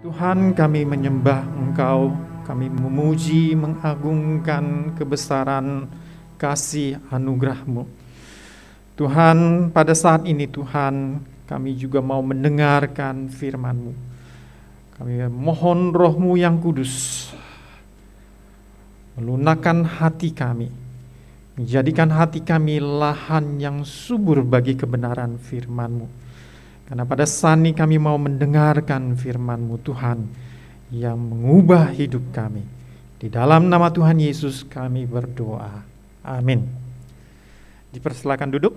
Tuhan kami menyembah Engkau, kami memuji, mengagungkan kebesaran kasih anugerah-Mu. Tuhan, pada saat ini Tuhan, kami juga mau mendengarkan firman-Mu. Kami mohon roh-Mu yang kudus, melunakkan hati kami, menjadikan hati kami lahan yang subur bagi kebenaran firman-Mu karena pada saat ini kami mau mendengarkan firman-Mu Tuhan yang mengubah hidup kami. Di dalam nama Tuhan Yesus kami berdoa. Amin. Dipersilakan duduk.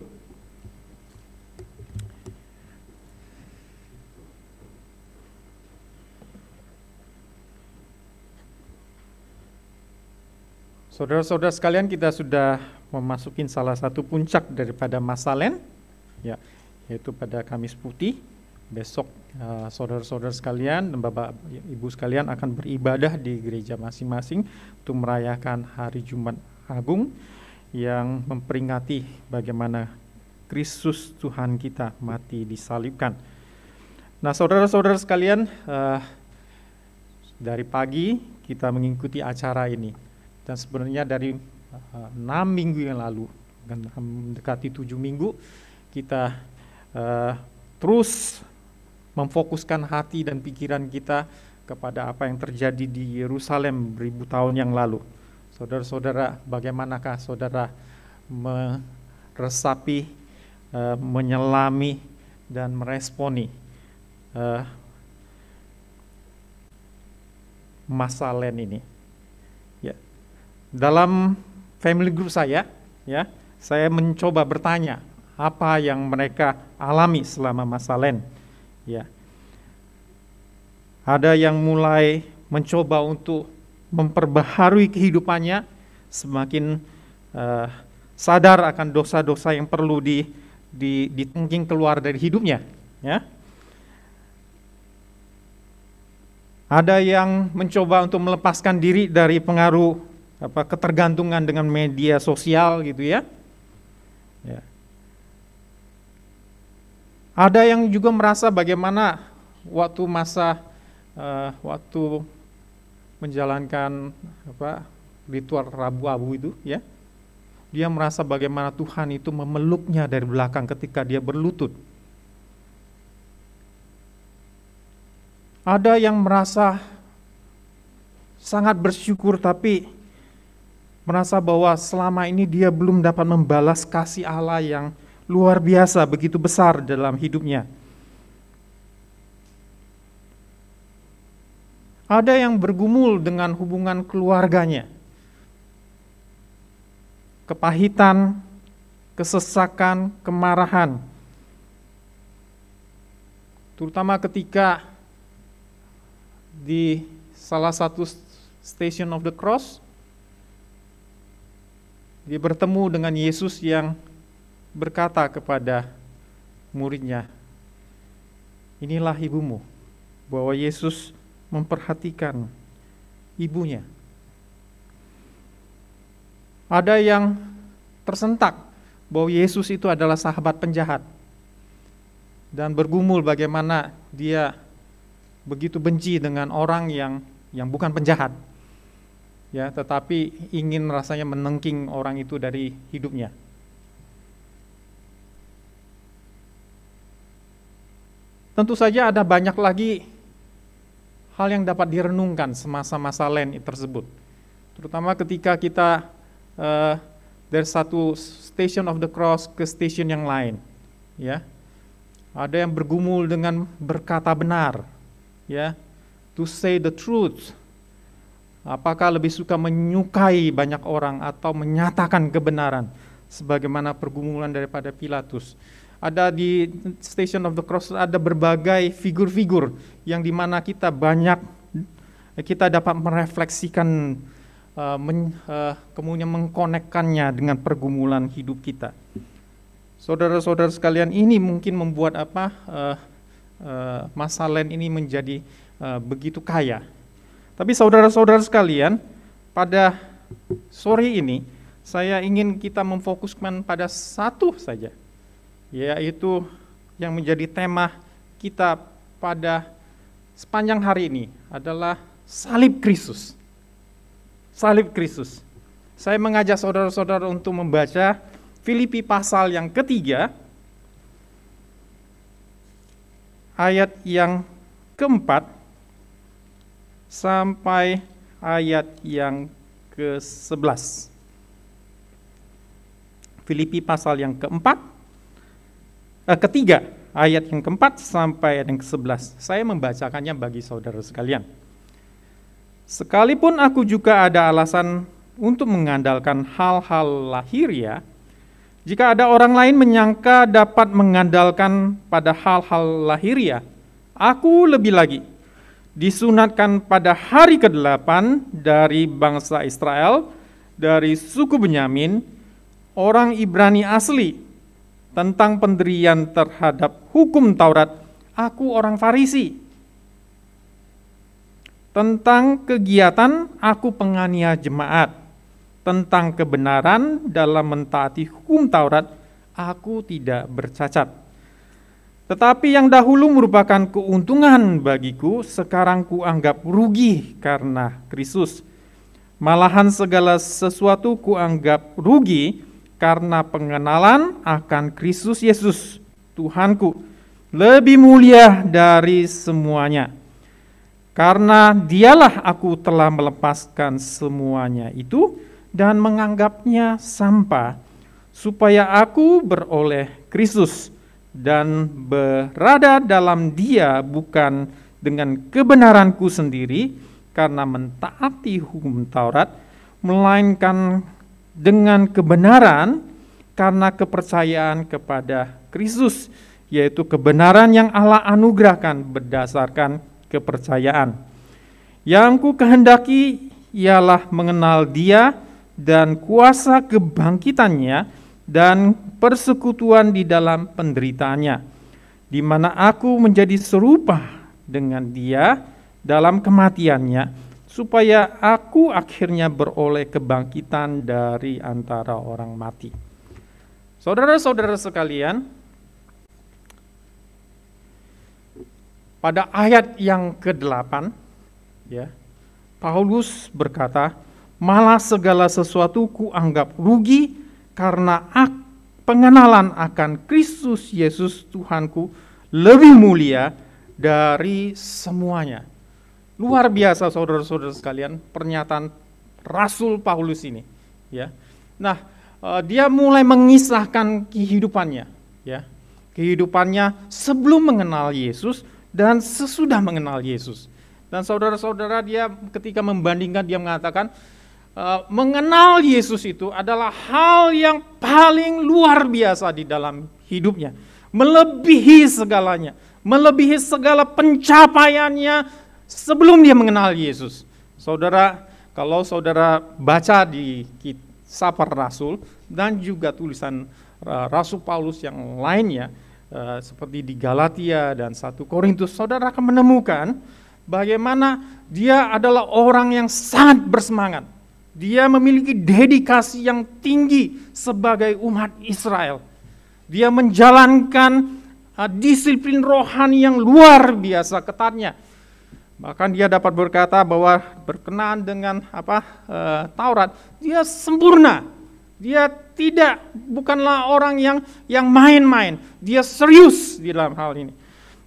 Saudara-saudara sekalian, kita sudah memasukin salah satu puncak daripada masa Lent, Ya, yaitu pada Kamis Putih besok eh, saudara-saudara uh, sekalian dan Bapak Ibu sekalian akan beribadah di gereja masing-masing untuk merayakan hari Jumat Agung yang memperingati bagaimana Kristus Tuhan kita mati disalibkan. Nah, saudara-saudara sekalian, uh, dari pagi kita mengikuti acara ini dan sebenarnya dari eh, enam uh, minggu yang lalu mendekati tujuh minggu kita uh, terus memfokuskan hati dan pikiran kita kepada apa yang terjadi di Yerusalem ribu tahun yang lalu. Saudara-saudara, bagaimanakah saudara meresapi, uh, menyelami, dan meresponi uh, masa lain ini? Ya. Dalam family group saya, ya, saya mencoba bertanya apa yang mereka alami selama masa Lent. Ya. Ada yang mulai mencoba untuk memperbaharui kehidupannya, semakin uh, sadar akan dosa-dosa yang perlu di, di ditengking keluar dari hidupnya, ya. Ada yang mencoba untuk melepaskan diri dari pengaruh apa ketergantungan dengan media sosial gitu ya. ya ada yang juga merasa bagaimana waktu masa uh, waktu menjalankan apa ritual Rabu Abu itu ya. Dia merasa bagaimana Tuhan itu memeluknya dari belakang ketika dia berlutut. Ada yang merasa sangat bersyukur tapi merasa bahwa selama ini dia belum dapat membalas kasih Allah yang luar biasa, begitu besar dalam hidupnya. Ada yang bergumul dengan hubungan keluarganya, kepahitan, kesesakan, kemarahan, terutama ketika di salah satu Station of the Cross, dia bertemu dengan Yesus yang berkata kepada muridnya, "Inilah ibumu," bahwa Yesus memperhatikan ibunya. Ada yang tersentak bahwa Yesus itu adalah sahabat penjahat dan bergumul bagaimana dia begitu benci dengan orang yang yang bukan penjahat ya tetapi ingin rasanya menengking orang itu dari hidupnya Tentu saja ada banyak lagi hal yang dapat direnungkan semasa masa Lent tersebut. Terutama ketika kita uh, eh, dari satu station of the cross ke station yang lain, ya. Ada yang bergumul dengan berkata benar, ya. To say the truth. Apakah lebih suka menyukai banyak orang atau menyatakan kebenaran sebagaimana pergumulan daripada Pilatus? ada di Station of the Cross ada berbagai figur-figur yang dimana kita banyak kita dapat merefleksikan uh, men, uh, kemudian mengkonekkannya dengan pergumulan hidup kita. Saudara-saudara sekalian, ini mungkin membuat apa uh, eh, uh, Masalen ini menjadi uh, begitu kaya. Tapi saudara-saudara sekalian, pada sore ini saya ingin kita memfokuskan pada satu saja yaitu yang menjadi tema kita pada sepanjang hari ini adalah salib Kristus. Salib Kristus. Saya mengajak saudara-saudara untuk membaca Filipi pasal yang ketiga, ayat yang keempat sampai ayat yang ke-11. Filipi pasal yang keempat Eh, ketiga, ayat yang keempat sampai ayat yang ke-11. Saya membacakannya bagi saudara sekalian. Sekalipun aku juga ada alasan untuk mengandalkan hal-hal lahir ya, jika ada orang lain menyangka dapat mengandalkan pada hal-hal lahir ya, aku lebih lagi disunatkan pada hari ke-8 dari bangsa Israel, dari suku Benyamin, orang Ibrani asli tentang penderian terhadap hukum Taurat, aku orang Farisi. Tentang kegiatan, aku penganiaya jemaat. Tentang kebenaran dalam mentaati hukum Taurat, aku tidak bercacat. Tetapi yang dahulu merupakan keuntungan bagiku, sekarang kuanggap rugi karena Kristus. Malahan segala sesuatu kuanggap rugi, karena pengenalan akan Kristus Yesus, Tuhanku, lebih mulia dari semuanya. Karena dialah aku telah melepaskan semuanya itu dan menganggapnya sampah, supaya aku beroleh Kristus dan berada dalam dia bukan dengan kebenaranku sendiri, karena mentaati hukum Taurat, melainkan dengan kebenaran karena kepercayaan kepada Kristus, yaitu kebenaran yang Allah anugerahkan berdasarkan kepercayaan. Yang ku kehendaki ialah mengenal Dia dan kuasa kebangkitannya dan persekutuan di dalam penderitaannya, di mana aku menjadi serupa dengan Dia dalam kematiannya supaya aku akhirnya beroleh kebangkitan dari antara orang mati. Saudara-saudara sekalian, pada ayat yang ke-8 ya, Paulus berkata, "Malah segala sesuatu anggap rugi karena aku pengenalan akan Kristus Yesus Tuhanku lebih mulia dari semuanya. Luar biasa saudara-saudara sekalian pernyataan Rasul Paulus ini, ya. Nah, eh, dia mulai mengisahkan kehidupannya, ya. Kehidupannya sebelum mengenal Yesus dan sesudah mengenal Yesus. Dan saudara-saudara dia ketika membandingkan dia mengatakan eh, mengenal Yesus itu adalah hal yang paling luar biasa di dalam hidupnya, melebihi segalanya, melebihi segala pencapaiannya, sebelum dia mengenal Yesus. Saudara, kalau saudara baca di Sapar Rasul dan juga tulisan eh, Rasul Paulus yang lainnya eh, seperti di Galatia dan satu Korintus, saudara akan menemukan bagaimana dia adalah orang yang sangat bersemangat. Dia memiliki dedikasi yang tinggi sebagai umat Israel. Dia menjalankan eh, disiplin rohani yang luar biasa ketatnya Bahkan dia dapat berkata bahwa berkenaan dengan apa e, Taurat, dia sempurna. Dia tidak bukanlah orang yang yang main-main. Dia serius di dalam hal ini.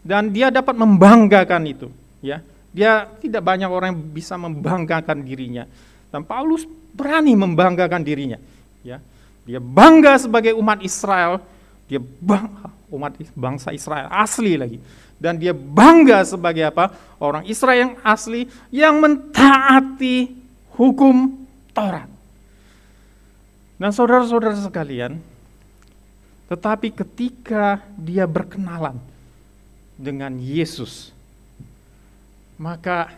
Dan dia dapat membanggakan itu, ya. Dia tidak banyak orang yang bisa membanggakan dirinya. Dan Paulus berani membanggakan dirinya, ya. Dia bangga sebagai umat Israel, dia bang, umat bangsa Israel asli lagi dan dia bangga sebagai apa? Orang Israel yang asli yang mentaati hukum Taurat. Nah saudara-saudara sekalian, tetapi ketika dia berkenalan dengan Yesus, maka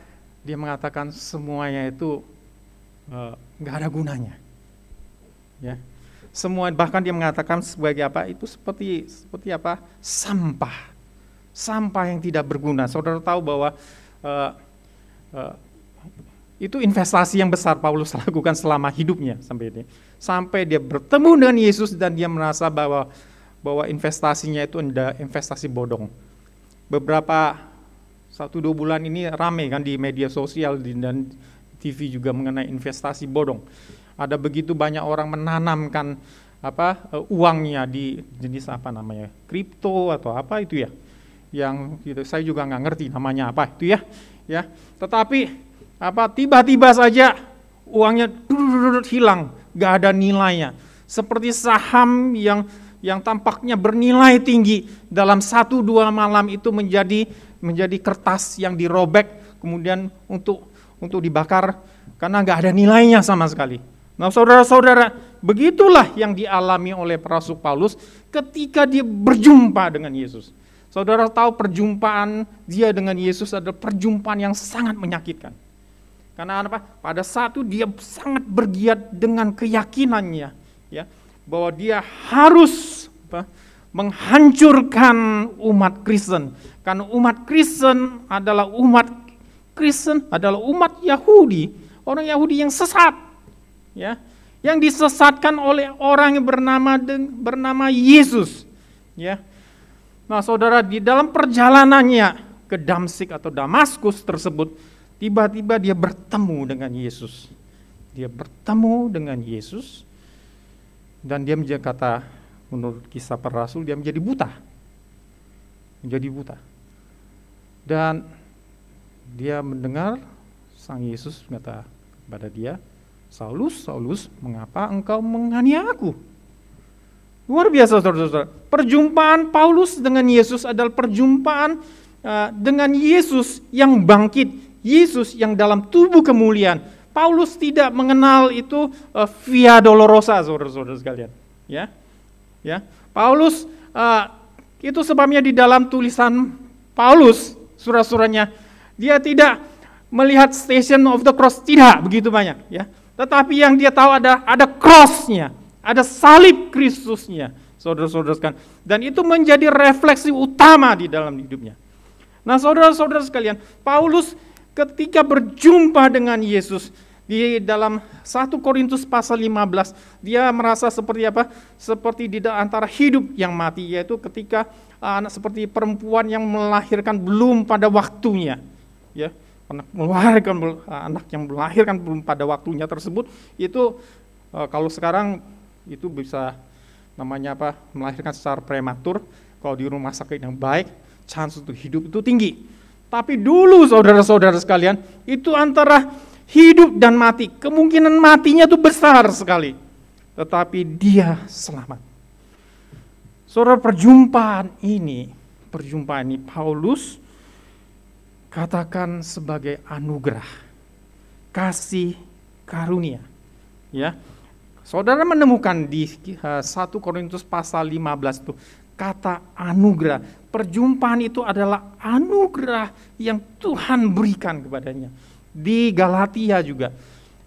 dia mengatakan semuanya itu eh, nggak uh, ada gunanya. Ya, semua bahkan dia mengatakan sebagai apa itu seperti seperti apa sampah sampah yang tidak berguna. Saudara tahu bahwa uh, uh, itu investasi yang besar Paulus lakukan selama hidupnya sampai ini. Sampai dia bertemu dengan Yesus dan dia merasa bahwa bahwa investasinya itu investasi bodong. Beberapa satu dua bulan ini ramai kan di media sosial dan TV juga mengenai investasi bodong. Ada begitu banyak orang menanamkan apa eh, uangnya di jenis apa namanya kripto atau apa itu ya yang gitu, saya juga nggak ngerti namanya apa itu ya ya tetapi apa tiba-tiba saja uangnya hilang nggak ada nilainya seperti saham yang yang tampaknya bernilai tinggi dalam satu dua malam itu menjadi menjadi kertas yang dirobek kemudian untuk untuk dibakar karena nggak ada nilainya sama sekali. Nah saudara-saudara begitulah yang dialami oleh Rasul Paulus ketika dia berjumpa dengan Yesus. Saudara tahu perjumpaan dia dengan Yesus adalah perjumpaan yang sangat menyakitkan. Karena apa? Pada satu dia sangat bergiat dengan keyakinannya ya bahwa dia harus apa, menghancurkan umat Kristen. Karena umat Kristen adalah umat Kristen adalah umat Yahudi, orang Yahudi yang sesat. Ya, yang disesatkan oleh orang yang bernama bernama Yesus. Ya, Nah, saudara, di dalam perjalanannya ke Damsik atau Damaskus tersebut, tiba-tiba dia bertemu dengan Yesus. Dia bertemu dengan Yesus dan dia menjadi kata menurut kisah para rasul dia menjadi buta. Menjadi buta. Dan dia mendengar sang Yesus berkata kepada dia, "Saulus, Saulus, mengapa engkau menganiaku? Luar biasa saudara-saudara Perjumpaan Paulus dengan Yesus adalah perjumpaan eh, dengan Yesus yang bangkit, Yesus yang dalam tubuh kemuliaan. Paulus tidak mengenal itu eh, via dolorosa, saudara-saudara sekalian. Ya, ya. Paulus eh, itu sebabnya di dalam tulisan Paulus surat-suratnya dia tidak melihat station of the cross tidak begitu banyak ya tetapi yang dia tahu ada ada crossnya ada salib Kristusnya saudara-saudara sekalian. Dan itu menjadi refleksi utama di dalam hidupnya. Nah saudara-saudara sekalian, Paulus ketika berjumpa dengan Yesus di dalam 1 Korintus pasal 15, dia merasa seperti apa? Seperti di antara hidup yang mati, yaitu ketika ah, anak seperti perempuan yang melahirkan belum pada waktunya. Ya, anak melahirkan ah, anak yang melahirkan belum pada waktunya tersebut itu ah, kalau sekarang itu bisa namanya apa melahirkan secara prematur kalau di rumah sakit yang baik chance untuk hidup itu tinggi tapi dulu saudara-saudara sekalian itu antara hidup dan mati kemungkinan matinya itu besar sekali tetapi dia selamat saudara perjumpaan ini perjumpaan ini Paulus katakan sebagai anugerah kasih karunia ya Saudara menemukan di 1 eh, Korintus pasal 15 itu kata anugerah. Perjumpaan itu adalah anugerah yang Tuhan berikan kepadanya. Di Galatia juga.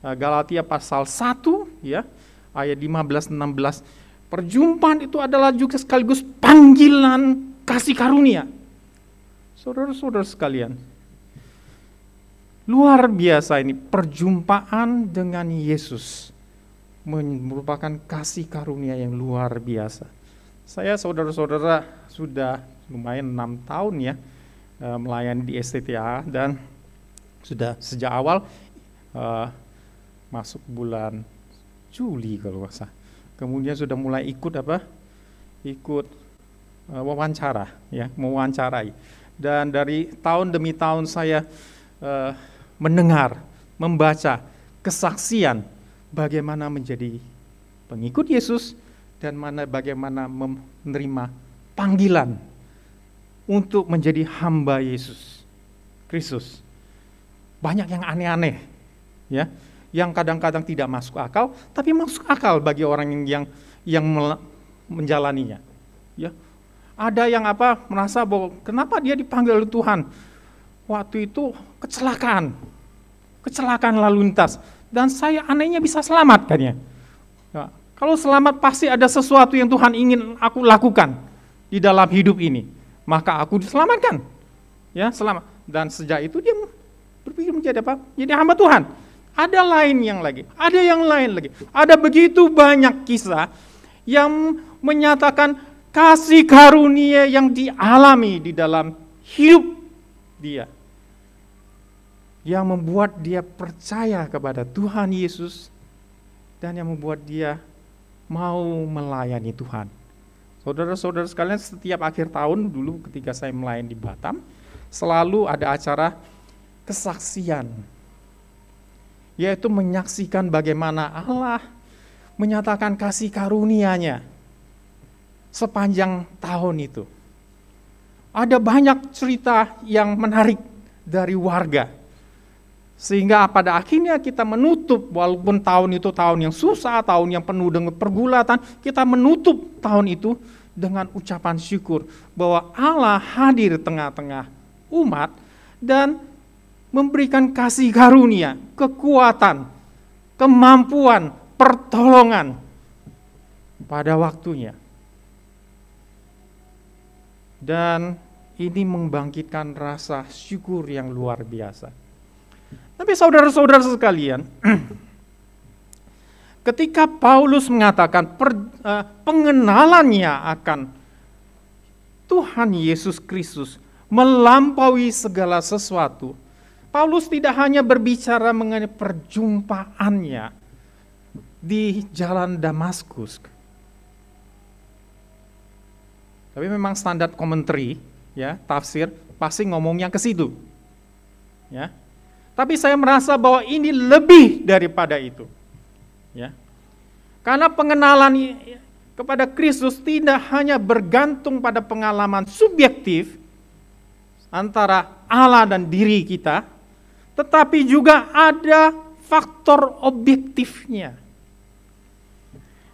Eh, Galatia pasal 1 ya ayat 15 16. Perjumpaan itu adalah juga sekaligus panggilan kasih karunia. Saudara-saudara sekalian, luar biasa ini perjumpaan dengan Yesus merupakan kasih karunia yang luar biasa. Saya saudara-saudara sudah lumayan enam tahun ya eh, melayani di STTA dan sudah sejak awal uh, masuk bulan Juli kalau nggak salah. Kemudian sudah mulai ikut apa? Ikut uh, wawancara ya, mewawancarai. Dan dari tahun demi tahun saya uh, mendengar, membaca kesaksian bagaimana menjadi pengikut Yesus dan mana bagaimana menerima panggilan untuk menjadi hamba Yesus Kristus. Banyak yang aneh-aneh ya, yang kadang-kadang tidak masuk akal tapi masuk akal bagi orang yang yang, yang menjalaninya. Ya. Ada yang apa merasa bahwa kenapa dia dipanggil Tuhan? Waktu itu kecelakaan. Kecelakaan lalu lintas dan saya anehnya bisa selamat katanya. Ya. Kalau selamat pasti ada sesuatu yang Tuhan ingin aku lakukan di dalam hidup ini. Maka aku diselamatkan. Ya, selamat. Dan sejak itu dia berpikir menjadi apa? Jadi hamba Tuhan. Ada lain yang lagi, ada yang lain lagi. Ada begitu banyak kisah yang menyatakan kasih karunia yang dialami di dalam hidup dia yang membuat dia percaya kepada Tuhan Yesus dan yang membuat dia mau melayani Tuhan. Saudara-saudara sekalian, setiap akhir tahun dulu ketika saya melayani di Batam, selalu ada acara kesaksian. Yaitu menyaksikan bagaimana Allah menyatakan kasih karunia-Nya sepanjang tahun itu. Ada banyak cerita yang menarik dari warga sehingga pada akhirnya kita menutup, walaupun tahun itu tahun yang susah, tahun yang penuh dengan pergulatan, kita menutup tahun itu dengan ucapan syukur bahwa Allah hadir tengah-tengah umat dan memberikan kasih karunia, kekuatan, kemampuan, pertolongan pada waktunya. Dan ini membangkitkan rasa syukur yang luar biasa. Tapi saudara-saudara sekalian, ketika Paulus mengatakan per, uh, pengenalannya akan Tuhan Yesus Kristus melampaui segala sesuatu. Paulus tidak hanya berbicara mengenai perjumpaannya di jalan Damaskus. Tapi memang standar komentari ya, tafsir pasti ngomongnya ke situ. Ya. Tapi saya merasa bahwa ini lebih daripada itu. Ya. Karena pengenalan kepada Kristus tidak hanya bergantung pada pengalaman subjektif antara Allah dan diri kita, tetapi juga ada faktor objektifnya.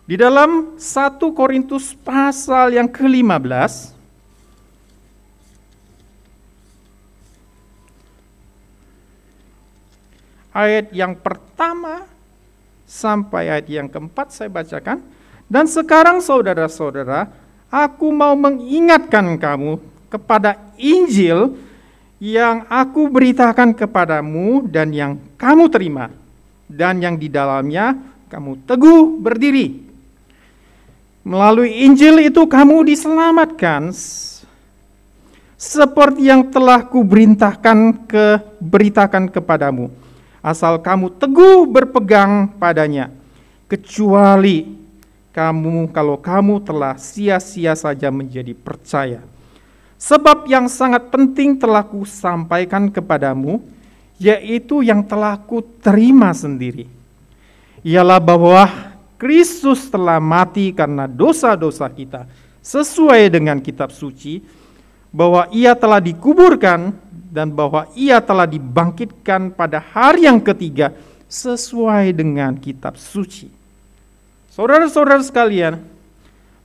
Di dalam 1 Korintus pasal yang ke-15, ayat yang pertama sampai ayat yang keempat saya bacakan. Dan sekarang saudara-saudara, aku mau mengingatkan kamu kepada Injil yang aku beritakan kepadamu dan yang kamu terima dan yang di dalamnya kamu teguh berdiri. Melalui Injil itu kamu diselamatkan seperti yang telah kuberitakan keberitakan kepadamu asal kamu teguh berpegang padanya. Kecuali kamu kalau kamu telah sia-sia saja menjadi percaya. Sebab yang sangat penting telah ku sampaikan kepadamu, yaitu yang telah ku terima sendiri. Ialah bahwa Kristus telah mati karena dosa-dosa kita sesuai dengan kitab suci, bahwa ia telah dikuburkan dan bahwa ia telah dibangkitkan pada hari yang ketiga sesuai dengan kitab suci. Saudara-saudara sekalian,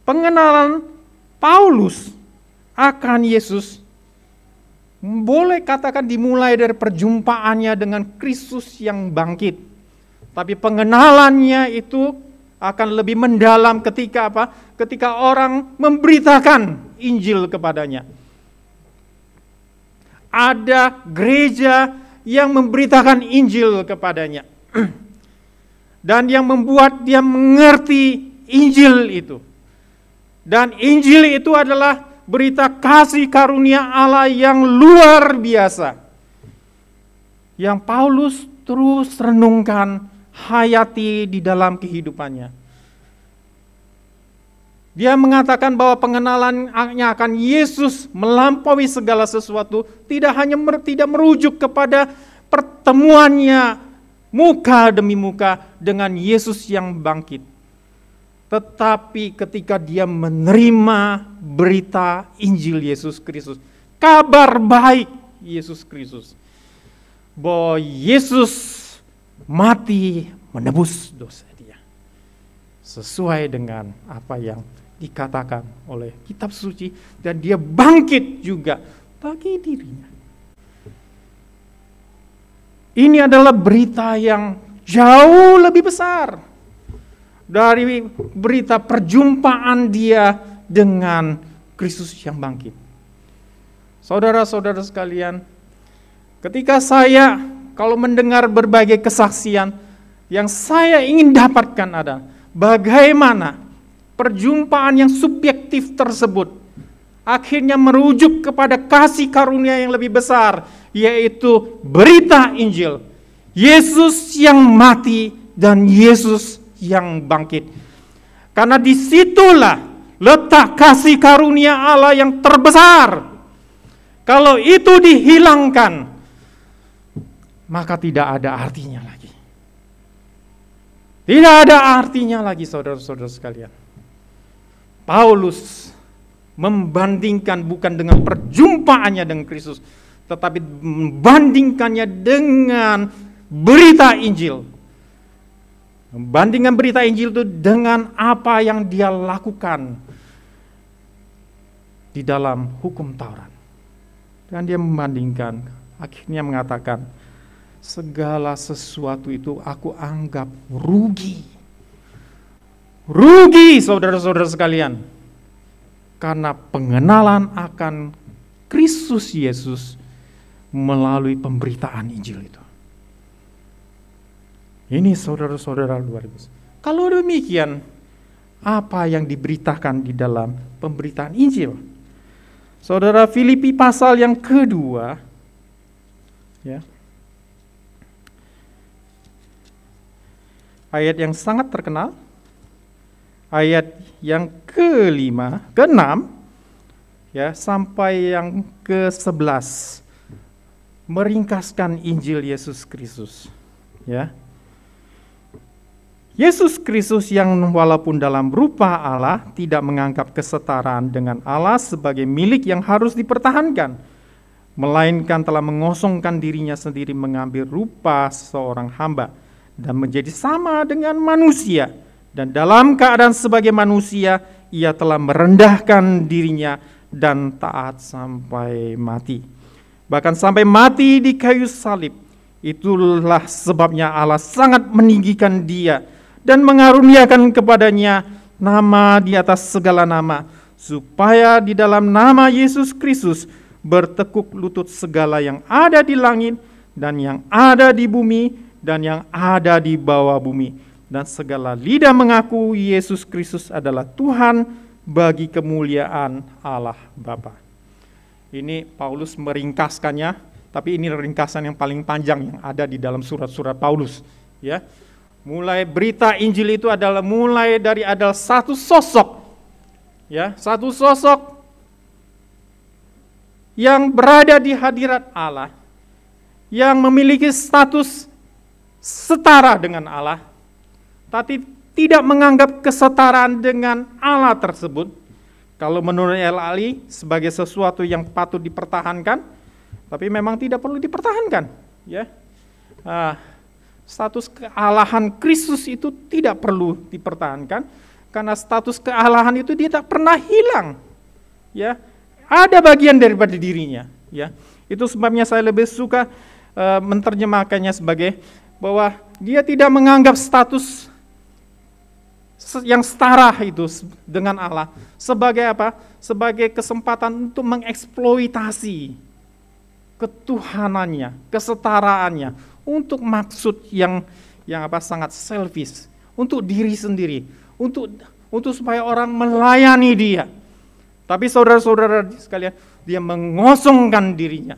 pengenalan Paulus akan Yesus boleh katakan dimulai dari perjumpaannya dengan Kristus yang bangkit. Tapi pengenalannya itu akan lebih mendalam ketika apa? Ketika orang memberitakan Injil kepadanya ada gereja yang memberitakan Injil kepadanya dan yang membuat dia mengerti Injil itu. Dan Injil itu adalah berita kasih karunia Allah yang luar biasa. Yang Paulus terus renungkan, hayati di dalam kehidupannya. Dia mengatakan bahwa pengenalannya akan Yesus melampaui segala sesuatu, tidak hanya mer, tidak merujuk kepada pertemuannya muka demi muka dengan Yesus yang bangkit. Tetapi ketika dia menerima berita Injil Yesus Kristus, kabar baik Yesus Kristus bahwa Yesus mati menebus dosa dia sesuai dengan apa yang dikatakan oleh kitab suci dan dia bangkit juga bagi dirinya. Ini adalah berita yang jauh lebih besar dari berita perjumpaan dia dengan Kristus yang bangkit. Saudara-saudara sekalian, ketika saya kalau mendengar berbagai kesaksian yang saya ingin dapatkan ada bagaimana Perjumpaan yang subjektif tersebut akhirnya merujuk kepada kasih karunia yang lebih besar, yaitu berita Injil. Yesus yang mati dan Yesus yang bangkit. Karena disitulah letak kasih karunia Allah yang terbesar. Kalau itu dihilangkan, maka tidak ada artinya lagi. Tidak ada artinya lagi saudara-saudara sekalian. Paulus membandingkan bukan dengan perjumpaannya dengan Kristus, tetapi membandingkannya dengan berita Injil. Membandingkan berita Injil itu dengan apa yang dia lakukan di dalam hukum Taurat. Dan dia membandingkan, akhirnya mengatakan, segala sesuatu itu aku anggap rugi Rugi saudara-saudara sekalian. Karena pengenalan akan Kristus Yesus melalui pemberitaan Injil itu. Ini saudara-saudara luar biasa. Kalau demikian, apa yang diberitakan di dalam pemberitaan Injil? Saudara Filipi pasal yang kedua, ya, ayat yang sangat terkenal, ayat yang kelima, keenam ya sampai yang ke sebelas meringkaskan Injil Yesus Kristus ya. Yesus Kristus yang walaupun dalam rupa Allah tidak menganggap kesetaraan dengan Allah sebagai milik yang harus dipertahankan melainkan telah mengosongkan dirinya sendiri mengambil rupa seorang hamba dan menjadi sama dengan manusia dan dalam keadaan sebagai manusia ia telah merendahkan dirinya dan taat sampai mati. Bahkan sampai mati di kayu salib. Itulah sebabnya Allah sangat meninggikan dia dan mengaruniakan kepadanya nama di atas segala nama supaya di dalam nama Yesus Kristus bertekuk lutut segala yang ada di langit dan yang ada di bumi dan yang ada di bawah bumi dan segala lidah mengaku Yesus Kristus adalah Tuhan bagi kemuliaan Allah Bapa. Ini Paulus meringkaskannya, tapi ini ringkasan yang paling panjang yang ada di dalam surat-surat Paulus, ya. Mulai berita Injil itu adalah mulai dari adalah satu sosok. Ya, satu sosok yang berada di hadirat Allah yang memiliki status setara dengan Allah tapi tidak menganggap kesetaraan dengan Allah tersebut. Kalau menurut El Ali sebagai sesuatu yang patut dipertahankan, tapi memang tidak perlu dipertahankan, ya. Nah, status kealahan Kristus itu tidak perlu dipertahankan karena status kealahan itu dia tak pernah hilang. Ya, ada bagian daripada dirinya, ya. Itu sebabnya saya lebih suka uh, menerjemahkannya sebagai bahwa dia tidak menganggap status yang setara itu dengan Allah sebagai apa? Sebagai kesempatan untuk mengeksploitasi ketuhanannya, kesetaraannya untuk maksud yang yang apa sangat selfish, untuk diri sendiri, untuk untuk supaya orang melayani dia. Tapi saudara-saudara sekalian, dia mengosongkan dirinya.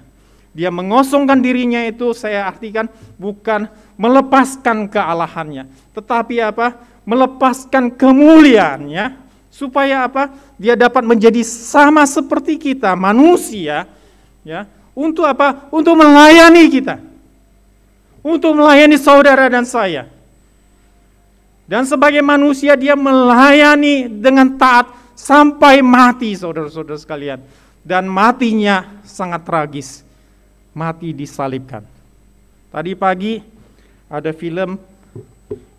Dia mengosongkan dirinya itu saya artikan bukan melepaskan kealahannya, tetapi apa? melepaskan kemuliaannya supaya apa? Dia dapat menjadi sama seperti kita manusia ya. Untuk apa? Untuk melayani kita. Untuk melayani saudara dan saya. Dan sebagai manusia dia melayani dengan taat sampai mati saudara-saudara sekalian. Dan matinya sangat tragis. Mati disalibkan. Tadi pagi ada film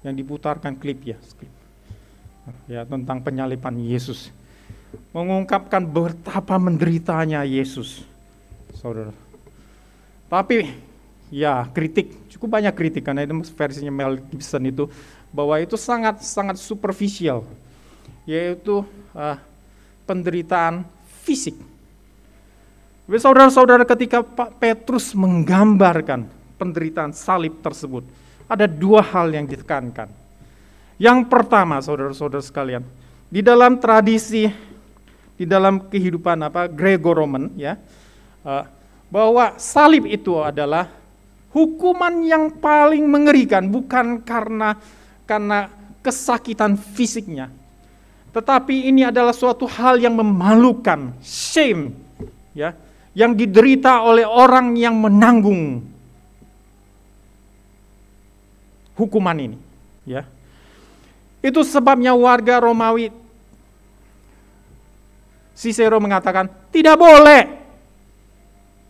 yang diputarkan klip ya, klip. ya tentang penyalipan Yesus, mengungkapkan betapa menderitanya Yesus, saudara. Tapi ya kritik cukup banyak kritik karena itu versinya Mel Gibson itu bahwa itu sangat sangat superficial, yaitu uh, penderitaan fisik. Saudara-saudara ketika Pak Petrus menggambarkan penderitaan salib tersebut, ada dua hal yang ditekankan. Yang pertama, saudara-saudara sekalian, di dalam tradisi, di dalam kehidupan apa Gregor Roman, ya, eh, bahwa salib itu adalah hukuman yang paling mengerikan, bukan karena karena kesakitan fisiknya, tetapi ini adalah suatu hal yang memalukan, shame, ya, yang diderita oleh orang yang menanggung hukuman ini. Ya. Itu sebabnya warga Romawi Cicero mengatakan tidak boleh.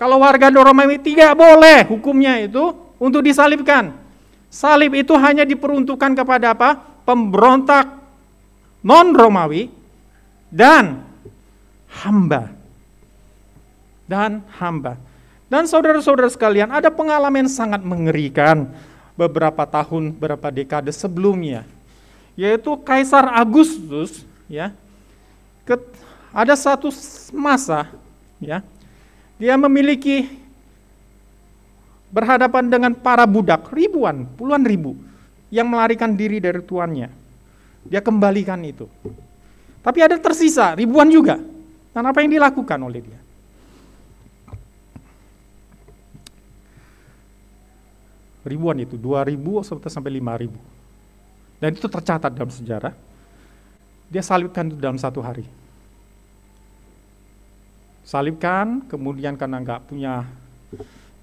Kalau warga Romawi tidak boleh hukumnya itu untuk disalibkan. Salib itu hanya diperuntukkan kepada apa? Pemberontak non Romawi dan hamba. Dan hamba. Dan saudara-saudara sekalian, ada pengalaman sangat mengerikan beberapa tahun, beberapa dekade sebelumnya, yaitu Kaisar Agustus, ya. ada satu masa, ya, dia memiliki berhadapan dengan para budak ribuan, puluhan ribu yang melarikan diri dari tuannya. Dia kembalikan itu. Tapi ada tersisa ribuan juga. Dan apa yang dilakukan oleh dia? ribuan itu, 2000 sampai ribu Dan itu tercatat dalam sejarah. Dia salibkan itu dalam satu hari. Salibkan, kemudian karena nggak punya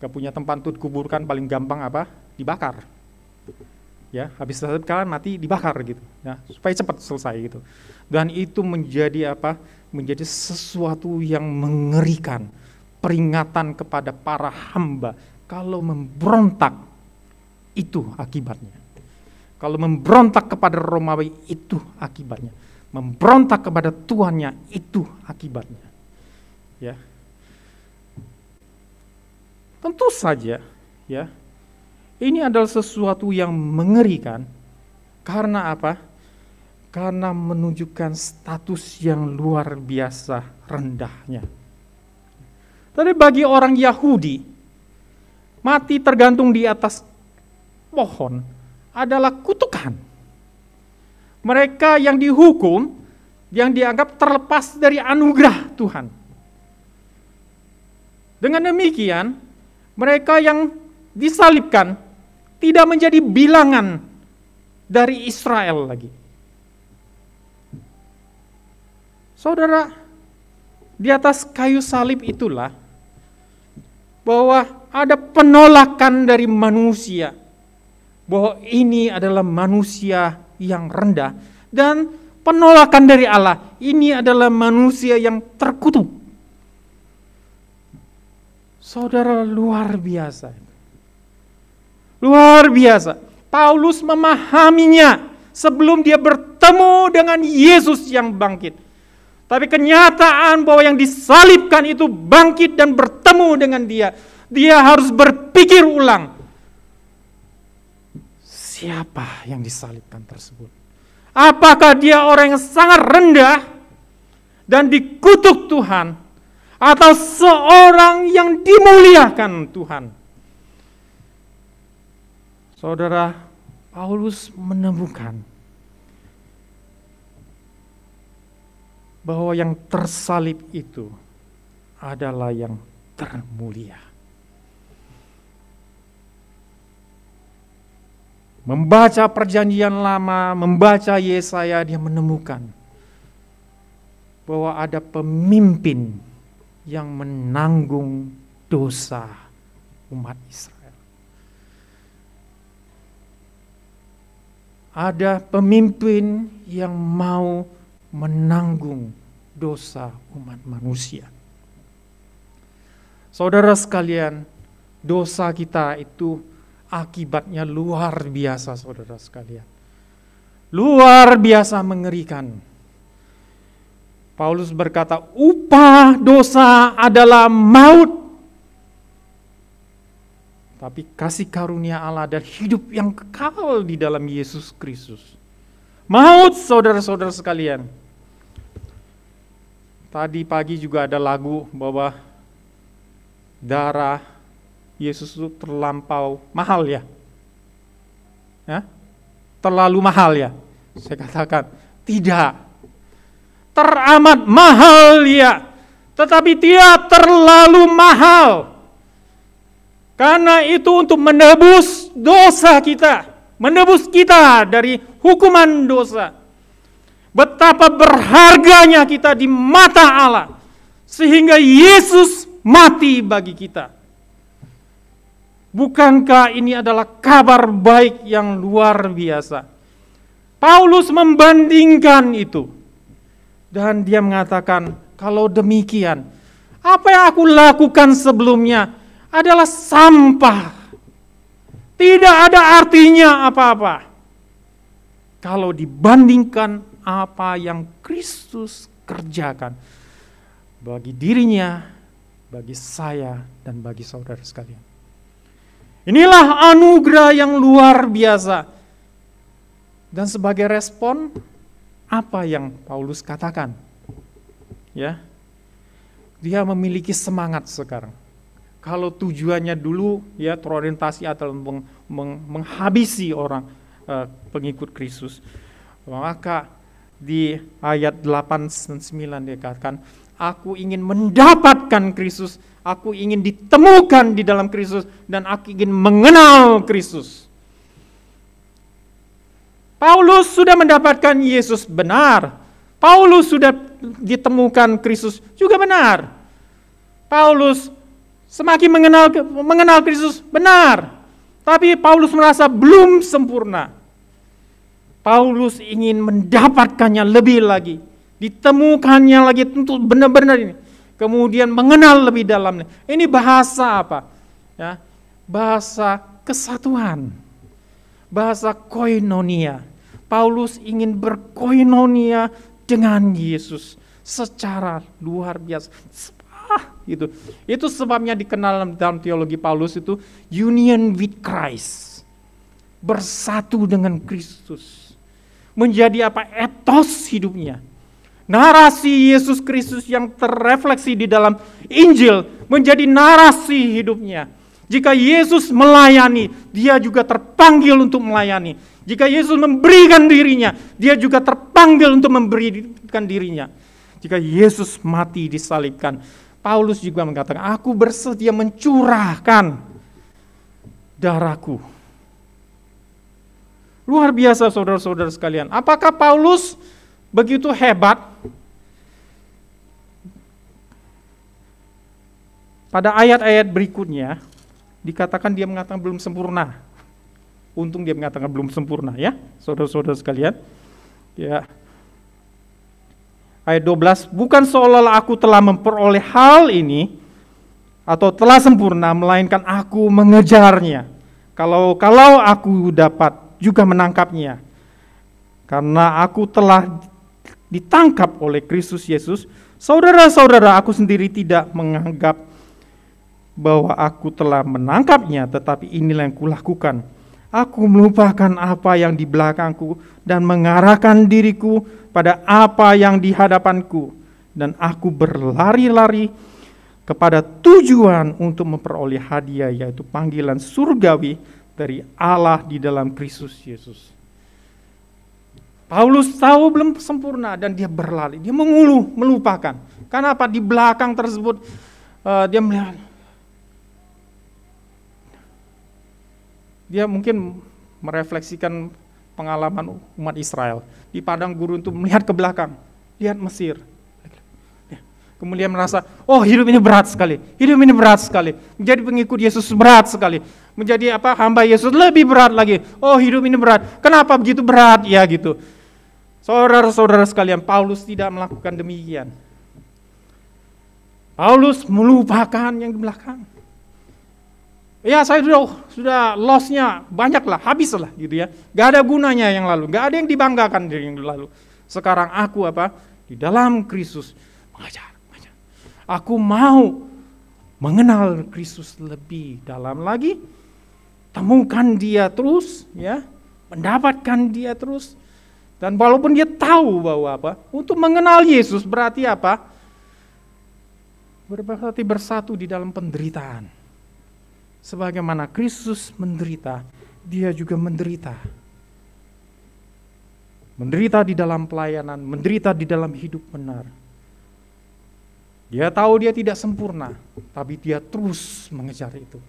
nggak punya tempat untuk dikuburkan paling gampang apa? Dibakar. Ya, habis salibkan mati dibakar gitu. Ya, supaya cepat selesai gitu. Dan itu menjadi apa? Menjadi sesuatu yang mengerikan. Peringatan kepada para hamba kalau memberontak itu akibatnya. Kalau memberontak kepada Romawi, itu akibatnya. memberontak kepada Tuhannya, itu akibatnya. Ya. Tentu saja, ya. Ini adalah sesuatu yang mengerikan karena apa? Karena menunjukkan status yang luar biasa rendahnya. Tapi bagi orang Yahudi, mati tergantung di atas pohon adalah kutukan. Mereka yang dihukum, yang dianggap terlepas dari anugerah Tuhan. Dengan demikian, mereka yang disalibkan tidak menjadi bilangan dari Israel lagi. Saudara, di atas kayu salib itulah bahwa ada penolakan dari manusia bahwa ini adalah manusia yang rendah dan penolakan dari Allah. Ini adalah manusia yang terkutuk. Saudara luar biasa. Luar biasa. Paulus memahaminya sebelum dia bertemu dengan Yesus yang bangkit. Tapi kenyataan bahwa yang disalibkan itu bangkit dan bertemu dengan dia. Dia harus berpikir ulang Siapa yang disalibkan tersebut? Apakah dia orang yang sangat rendah dan dikutuk Tuhan atau seorang yang dimuliakan Tuhan? Saudara Paulus menemukan bahwa yang tersalib itu adalah yang termulia. membaca perjanjian lama, membaca Yesaya, dia menemukan bahwa ada pemimpin yang menanggung dosa umat Israel. Ada pemimpin yang mau menanggung dosa umat manusia. Saudara sekalian, dosa kita itu akibatnya luar biasa saudara sekalian. Luar biasa mengerikan. Paulus berkata, upah dosa adalah maut. Tapi kasih karunia Allah dan hidup yang kekal di dalam Yesus Kristus. Maut saudara-saudara sekalian. Tadi pagi juga ada lagu bahwa darah Yesus itu terlampau mahal ya. ya? Terlalu mahal ya. Saya katakan, tidak. Teramat mahal ya. Tetapi tidak terlalu mahal. Karena itu untuk menebus dosa kita. Menebus kita dari hukuman dosa. Betapa berharganya kita di mata Allah. Sehingga Yesus mati bagi kita Bukankah ini adalah kabar baik yang luar biasa? Paulus membandingkan itu. Dan dia mengatakan, kalau demikian, apa yang aku lakukan sebelumnya adalah sampah. Tidak ada artinya apa-apa. Kalau dibandingkan apa yang Kristus kerjakan bagi dirinya, bagi saya, dan bagi saudara sekalian. Inilah anugerah yang luar biasa. Dan sebagai respon apa yang Paulus katakan? Ya. Dia memiliki semangat sekarang. Kalau tujuannya dulu ya terorientasi atau meng, meng, menghabisi orang e, pengikut Kristus, maka di ayat 8 dan 9 dia Aku ingin mendapatkan Kristus, aku ingin ditemukan di dalam Kristus, dan aku ingin mengenal Kristus. Paulus sudah mendapatkan Yesus benar. Paulus sudah ditemukan Kristus juga benar. Paulus semakin mengenal mengenal Kristus benar. Tapi Paulus merasa belum sempurna. Paulus ingin mendapatkannya lebih lagi ditemukannya lagi tentu benar-benar ini. Kemudian mengenal lebih dalamnya. Ini bahasa apa? Ya, bahasa kesatuan. Bahasa koinonia. Paulus ingin berkoinonia dengan Yesus secara luar biasa. Ah, itu Itu sebabnya dikenal dalam teologi Paulus itu union with Christ. Bersatu dengan Kristus. Menjadi apa? Etos hidupnya narasi Yesus Kristus yang terefleksi di dalam Injil menjadi narasi hidupnya. Jika Yesus melayani, dia juga terpanggil untuk melayani. Jika Yesus memberikan dirinya, dia juga terpanggil untuk memberikan dirinya. Jika Yesus mati disalibkan, Paulus juga mengatakan, "Aku bersedia mencurahkan darahku." Luar biasa saudara-saudara sekalian. Apakah Paulus begitu hebat pada ayat-ayat berikutnya dikatakan dia mengatakan belum sempurna. Untung dia mengatakan belum sempurna ya, saudara-saudara sekalian. Ya. Ayat 12, bukan seolah-olah aku telah memperoleh hal ini atau telah sempurna, melainkan aku mengejarnya. Kalau kalau aku dapat juga menangkapnya. Karena aku telah ditangkap oleh Kristus Yesus, saudara-saudara aku sendiri tidak menganggap bahwa aku telah menangkapnya, tetapi inilah yang kulakukan. Aku melupakan apa yang di belakangku dan mengarahkan diriku pada apa yang di hadapanku. Dan aku berlari-lari kepada tujuan untuk memperoleh hadiah yaitu panggilan surgawi dari Allah di dalam Kristus Yesus. Paulus tahu belum sempurna dan dia berlari, dia menguluh melupakan. Karena apa? Di belakang tersebut uh, dia melihat, dia mungkin merefleksikan pengalaman umat Israel di padang gurun itu melihat ke belakang, lihat Mesir. Kemudian merasa, oh hidup ini berat sekali, hidup ini berat sekali. Menjadi pengikut Yesus berat sekali menjadi apa hamba Yesus lebih berat lagi. Oh hidup ini berat. Kenapa begitu berat ya gitu? Saudara-saudara sekalian, Paulus tidak melakukan demikian. Paulus melupakan yang di belakang. Ya saya sudah sudah lossnya banyaklah, habislah gitu ya. Gak ada gunanya yang lalu, gak ada yang dibanggakan dari yang lalu. Sekarang aku apa? Di dalam Kristus mengajar, mengajar. Aku mau mengenal Kristus lebih dalam lagi. Temukan dia terus ya, mendapatkan dia terus dan walaupun dia tahu bahwa apa, untuk mengenal Yesus berarti apa? Berarti bersatu di dalam penderitaan. Sebagaimana Kristus menderita, dia juga menderita. Menderita di dalam pelayanan, menderita di dalam hidup benar. Dia tahu dia tidak sempurna, tapi dia terus mengejar itu.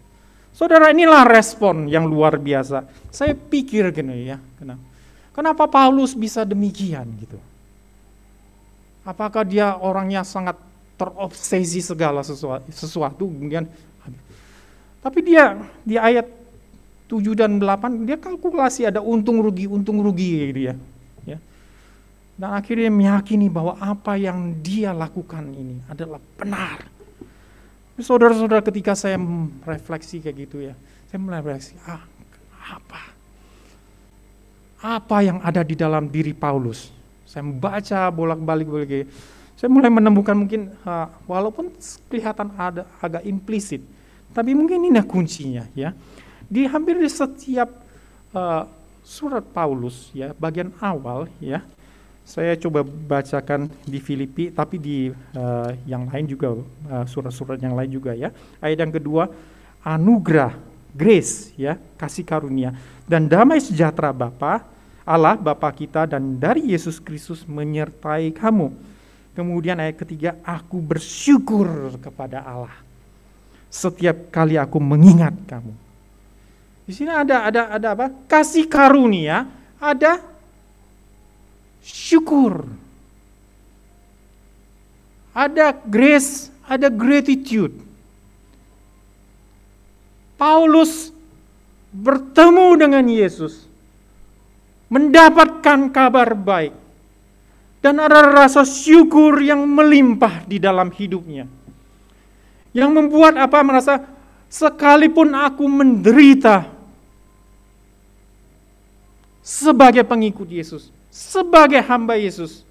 Saudara, inilah respon yang luar biasa. Saya pikir gini ya, kenapa? Kenapa Paulus bisa demikian gitu? Apakah dia orangnya sangat terobsesi segala sesuatu, sesuatu kemudian tapi dia di ayat 7 dan 8 dia kalkulasi ada untung rugi untung rugi gitu ya. ya. Dan akhirnya meyakini bahwa apa yang dia lakukan ini adalah benar. Saudara-saudara ketika saya refleksi kayak gitu ya, saya merefleksi ah, apa apa yang ada di dalam diri Paulus. Saya membaca bolak-balik bolak Saya mulai menemukan mungkin walaupun kelihatan ada agak implisit, tapi mungkin ini kuncinya ya. Di hampir di setiap uh, surat Paulus ya bagian awal ya. Saya coba bacakan di Filipi tapi di uh, yang lain juga surat surat-surat yang lain juga ya. Ayat yang kedua anugerah grace ya kasih karunia dan damai sejahtera Bapa Allah Bapa kita dan dari Yesus Kristus menyertai kamu. Kemudian ayat ketiga, aku bersyukur kepada Allah setiap kali aku mengingat kamu. Di sini ada ada ada apa? Kasih karunia, ada syukur. Ada grace, ada gratitude. Paulus bertemu dengan Yesus mendapatkan kabar baik, dan ada rasa syukur yang melimpah di dalam hidupnya, yang membuat apa merasa sekalipun aku menderita sebagai pengikut Yesus, sebagai hamba Yesus,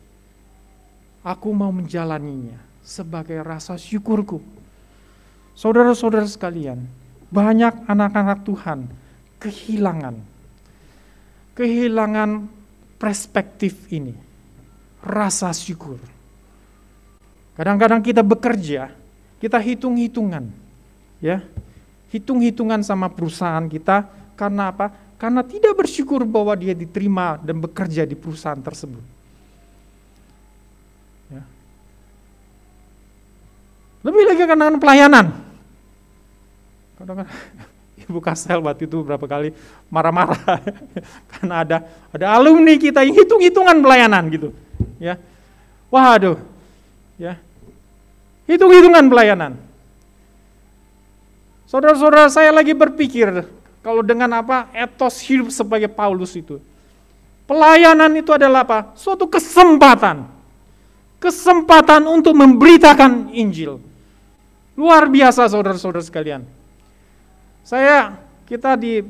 aku mau menjalaninya sebagai rasa syukurku. Saudara-saudara sekalian, banyak anak-anak Tuhan kehilangan kehilangan perspektif ini, rasa syukur. Kadang-kadang kita bekerja, kita hitung-hitungan, ya, hitung-hitungan sama perusahaan kita karena apa? Karena tidak bersyukur bahwa dia diterima dan bekerja di perusahaan tersebut. Ya. Lebih lagi kenangan pelayanan. Kadang-kadang Ibu Kastel waktu itu berapa kali marah-marah karena ada ada alumni kita yang hitung-hitungan pelayanan gitu. Ya. Wah, aduh. Ya. Hitung-hitungan pelayanan. Saudara-saudara saya lagi berpikir kalau dengan apa etos hidup sebagai Paulus itu. Pelayanan itu adalah apa? Suatu kesempatan. Kesempatan untuk memberitakan Injil. Luar biasa saudara-saudara sekalian. Saya kita di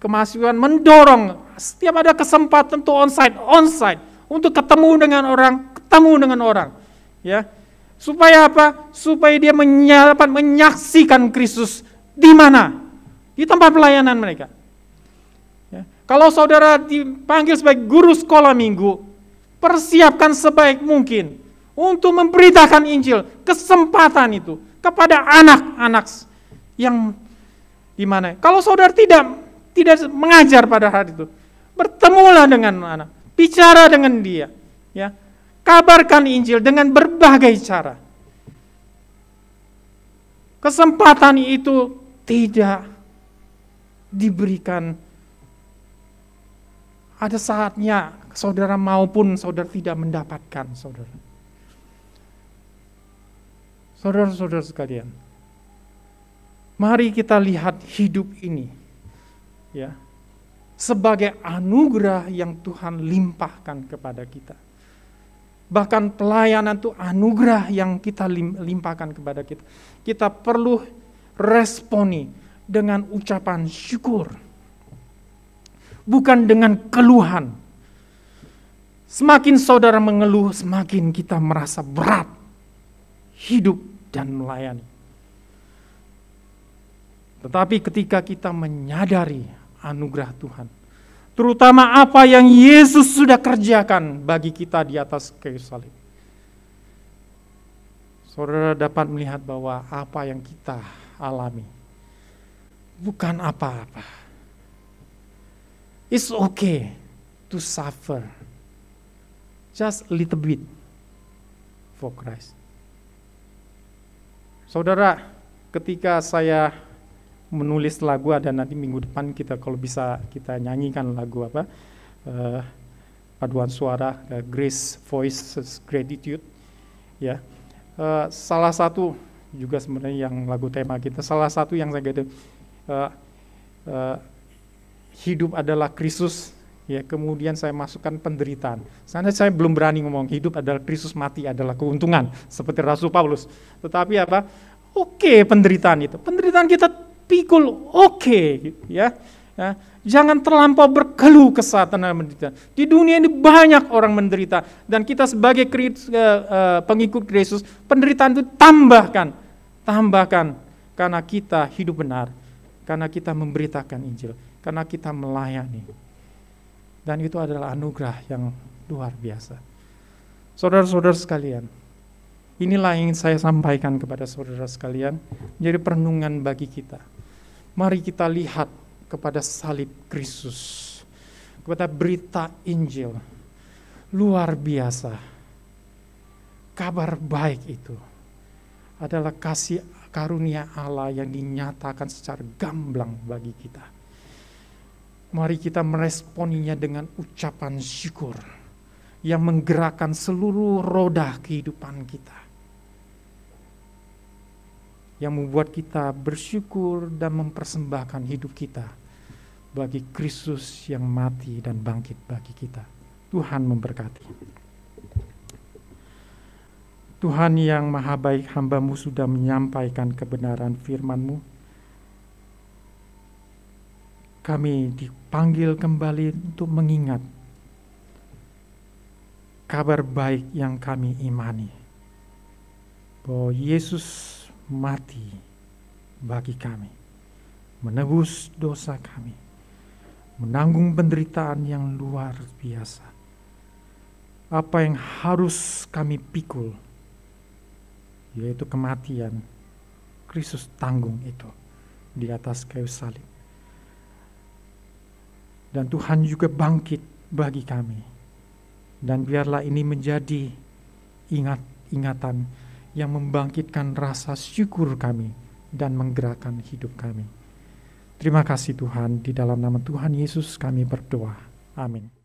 kemahasiswaan mendorong setiap ada kesempatan tuh onsite onsite untuk ketemu dengan orang, ketemu dengan orang. Ya. Supaya apa? Supaya dia menyalapan, menyaksikan Kristus di mana? Di tempat pelayanan mereka. Ya. Kalau saudara dipanggil sebagai guru sekolah minggu, persiapkan sebaik mungkin untuk memberitakan Injil, kesempatan itu kepada anak-anak yang di mana. Kalau saudara tidak tidak mengajar pada hari itu, bertemulah dengan anak, bicara dengan dia, ya. Kabarkan Injil dengan berbagai cara. Kesempatan itu tidak diberikan ada saatnya saudara maupun saudara tidak mendapatkan saudara. Saudara-saudara sekalian, Mari kita lihat hidup ini ya sebagai anugerah yang Tuhan limpahkan kepada kita. Bahkan pelayanan itu anugerah yang kita limpahkan kepada kita. Kita perlu responi dengan ucapan syukur. Bukan dengan keluhan. Semakin saudara mengeluh, semakin kita merasa berat hidup dan melayani. Tetapi ketika kita menyadari anugerah Tuhan, terutama apa yang Yesus sudah kerjakan bagi kita di atas kayu salib. Saudara dapat melihat bahwa apa yang kita alami bukan apa-apa. It's okay to suffer just a little bit for Christ. Saudara, ketika saya menulis lagu ada nanti minggu depan kita kalau bisa kita nyanyikan lagu apa uh, paduan suara uh, Grace Voices Gratitude ya uh, salah satu juga sebenarnya yang lagu tema kita salah satu yang saya gede uh, uh, hidup adalah Kristus ya kemudian saya masukkan penderitaan. Karena saya belum berani ngomong hidup adalah Kristus mati adalah keuntungan seperti Rasul Paulus. Tetapi apa? Oke, penderitaan itu. Penderitaan kita pikul oke okay, ya, ya jangan terlampau berkeluh kesah tentang menderita di dunia ini banyak orang menderita dan kita sebagai uh, pengikut Kristus penderitaan itu tambahkan tambahkan karena kita hidup benar karena kita memberitakan Injil karena kita melayani dan itu adalah anugerah yang luar biasa saudara-saudara sekalian inilah yang ingin saya sampaikan kepada saudara sekalian menjadi perenungan bagi kita Mari kita lihat kepada salib Kristus, kepada berita Injil. Luar biasa. Kabar baik itu adalah kasih karunia Allah yang dinyatakan secara gamblang bagi kita. Mari kita meresponinya dengan ucapan syukur yang menggerakkan seluruh roda kehidupan kita yang membuat kita bersyukur dan mempersembahkan hidup kita bagi Kristus yang mati dan bangkit bagi kita. Tuhan memberkati. Tuhan yang maha baik hambamu sudah menyampaikan kebenaran firmanmu. Kami dipanggil kembali untuk mengingat kabar baik yang kami imani. Bahwa Yesus mati bagi kami, menebus dosa kami, menanggung penderitaan yang luar biasa. Apa yang harus kami pikul, yaitu kematian, Kristus tanggung itu di atas kayu salib. Dan Tuhan juga bangkit bagi kami. Dan biarlah ini menjadi ingat ingatan yang membangkitkan rasa syukur kami dan menggerakkan hidup kami. Terima kasih Tuhan, di dalam nama Tuhan Yesus kami berdoa. Amin.